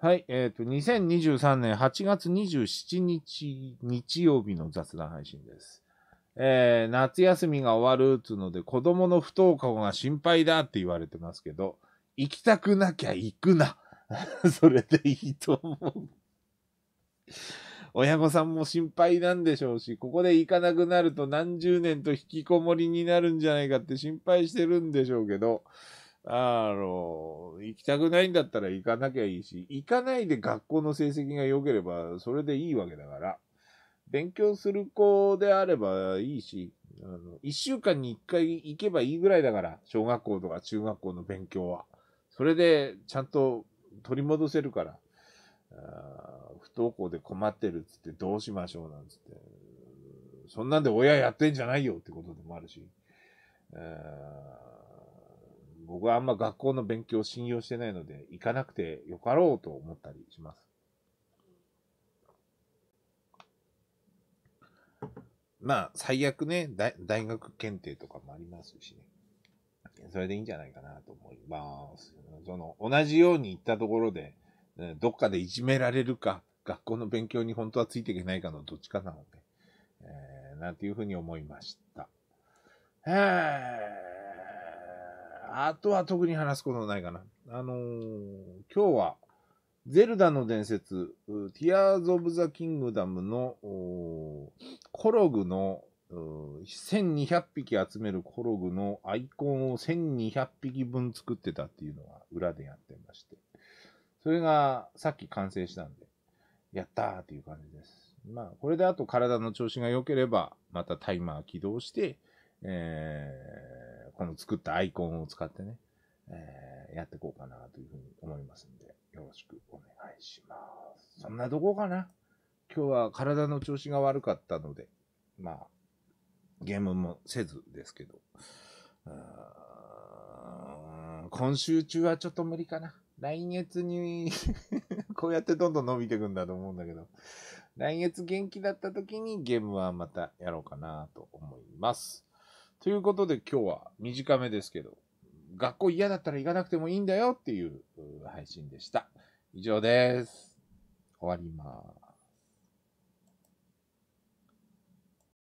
はい、えっ、ー、と、2023年8月27日、日曜日の雑談配信です。えー、夏休みが終わるっつうので、子供の不登校が心配だって言われてますけど、行きたくなきゃ行くな。それでいいと思う親御さんも心配なんでしょうし、ここで行かなくなると何十年と引きこもりになるんじゃないかって心配してるんでしょうけど、あの、行きたくないんだったら行かなきゃいいし、行かないで学校の成績が良ければ、それでいいわけだから、勉強する子であればいいし、あの、一週間に一回行けばいいぐらいだから、小学校とか中学校の勉強は。それで、ちゃんと取り戻せるから、あ不登校で困ってるっつってどうしましょうなんつって、そんなんで親やってんじゃないよってことでもあるし、僕はあんま学校の勉強を信用してないので、行かなくてよかろうと思ったりします。まあ、最悪ね、大学検定とかもありますしね。それでいいんじゃないかなと思います。その、同じように行ったところで、どっかでいじめられるか、学校の勉強に本当はついていけないかのどっちかなので、えー、なんていうふうに思いました。はーあとは特に話すことないかな。あのー、今日は、ゼルダの伝説、ティアーズ・オブ・ザ・キングダムの、コログの、1200匹集めるコログのアイコンを1200匹分作ってたっていうのが裏でやってまして。それがさっき完成したんで、やったーっていう感じです。まあ、これであと体の調子が良ければ、またタイマー起動して、えーこの作ったアイコンを使ってね、えー、やっていこうかなというふうに思いますんで、よろしくお願いします。そんなとこかな。今日は体の調子が悪かったので、まあ、ゲームもせずですけど、今週中はちょっと無理かな。来月に こうやってどんどん伸びてくんだと思うんだけど、来月元気だった時にゲームはまたやろうかなと思います。ということで今日は短めですけど、学校嫌だったら行かなくてもいいんだよっていう配信でした。以上です。終わります。